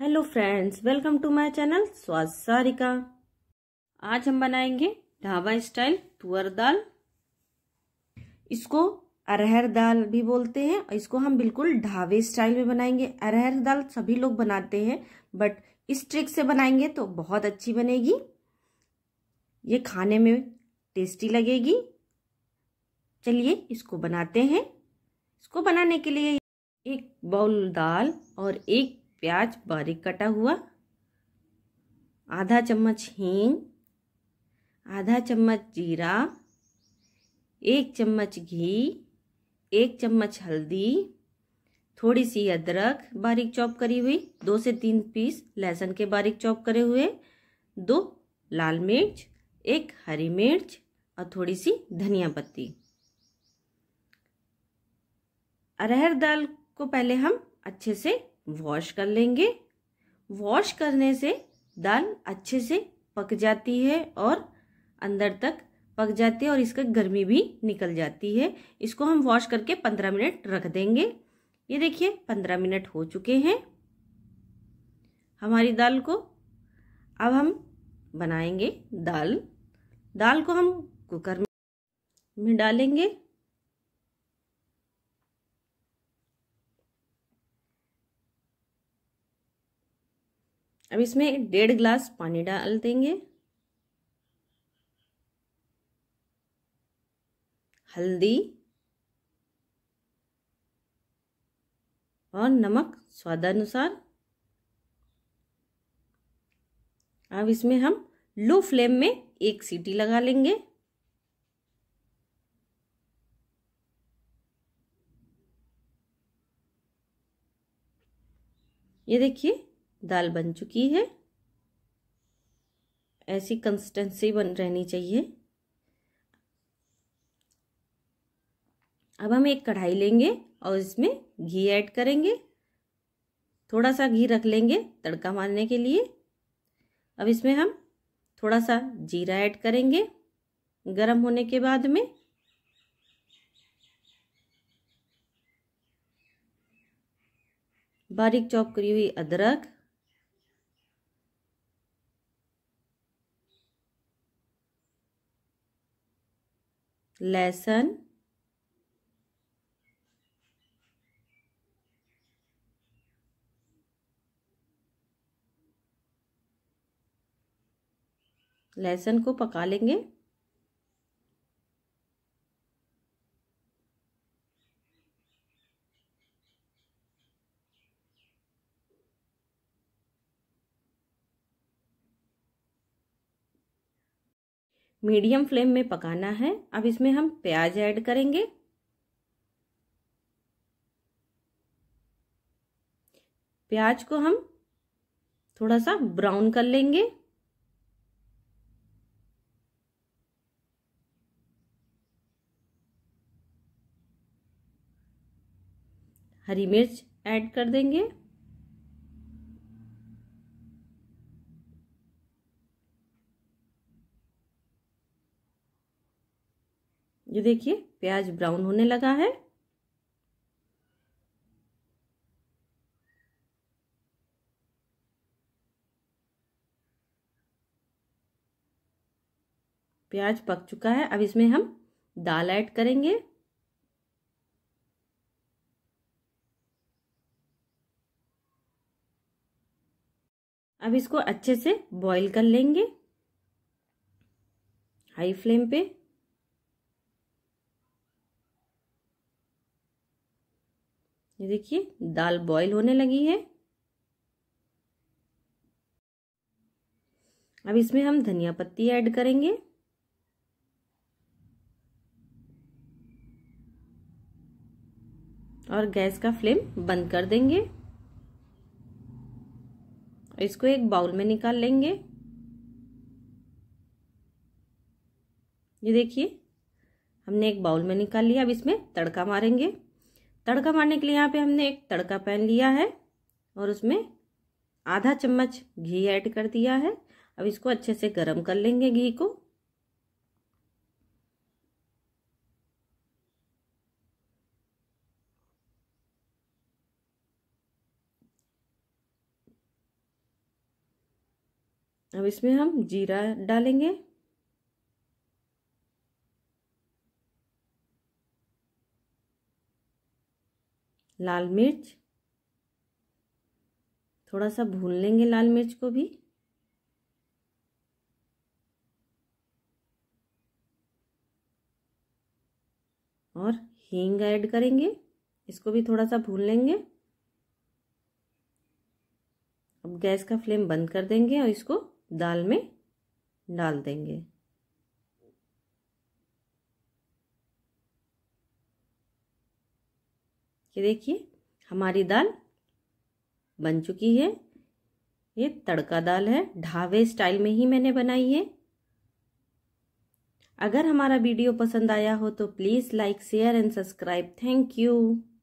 hello friends welcome to my channel Swad Sarika आज हम बनाएंगे ढाबा स्टाइल तुअर दाल इसको अरहर दाल भी बोलते हैं और इसको हम बिल्कुल ढाबे स्टाइल में बनाएंगे अरहर दाल सभी लोग बनाते हैं बट इस ट्रिक से बनाएंगे तो बहुत अच्छी बनेगी ये खाने में टेस्टी लगेगी चलिए इसको बनाते हैं इसको बनाने के लिए एक बाउल दाल और एक प्याज बारीक कटा हुआ आधा चम्मच हींग आधा चम्मच जीरा एक चम्मच घी एक चम्मच हल्दी थोड़ी सी अदरक बारीक चॉप करी हुई दो से तीन पीस लहसुन के बारीक चॉप करे हुए दो लाल मिर्च एक हरी मिर्च और थोड़ी सी धनिया पत्ती अरहर दाल को पहले हम अच्छे से वॉश कर लेंगे वॉश करने से दाल अच्छे से पक जाती है और अंदर तक पक जाती है और इसका गर्मी भी निकल जाती है इसको हम वॉश करके पंद्रह मिनट रख देंगे ये देखिए पंद्रह मिनट हो चुके हैं हमारी दाल को अब हम बनाएंगे दाल दाल को हम कुकर में डालेंगे अब इसमें डेढ़ गिलास पानी डाल देंगे हल्दी और नमक स्वादानुसार अब इसमें हम लो फ्लेम में एक सीटी लगा लेंगे ये देखिए दाल बन चुकी है ऐसी कंसिस्टेंसी बन रहनी चाहिए अब हम एक कढ़ाई लेंगे और इसमें घी ऐड करेंगे थोड़ा सा घी रख लेंगे तड़का मारने के लिए अब इसमें हम थोड़ा सा जीरा ऐड करेंगे गरम होने के बाद में बारीक चॉप करी हुई अदरक लेसन लहसुन को पका लेंगे मीडियम फ्लेम में पकाना है अब इसमें हम प्याज ऐड करेंगे प्याज को हम थोड़ा सा ब्राउन कर लेंगे हरी मिर्च ऐड कर देंगे ये देखिए प्याज ब्राउन होने लगा है प्याज पक चुका है अब इसमें हम दाल ऐड करेंगे अब इसको अच्छे से बॉईल कर लेंगे हाई फ्लेम पे ये देखिए दाल बॉईल होने लगी है अब इसमें हम धनिया पत्ती ऐड करेंगे और गैस का फ्लेम बंद कर देंगे इसको एक बाउल में निकाल लेंगे ये देखिए हमने एक बाउल में निकाल लिया अब इसमें तड़का मारेंगे तड़का मारने के लिए यहाँ पे हमने एक तड़का पैन लिया है और उसमें आधा चम्मच घी ऐड कर दिया है अब इसको अच्छे से गरम कर लेंगे घी को अब इसमें हम जीरा डालेंगे लाल मिर्च थोड़ा सा भून लेंगे लाल मिर्च को भी और हींग ऐड करेंगे इसको भी थोड़ा सा भून लेंगे अब गैस का फ्लेम बंद कर देंगे और इसको दाल में डाल देंगे ये देखिए हमारी दाल बन चुकी है ये तड़का दाल है ढावे स्टाइल में ही मैंने बनाई है अगर हमारा वीडियो पसंद आया हो तो please like share and subscribe thank you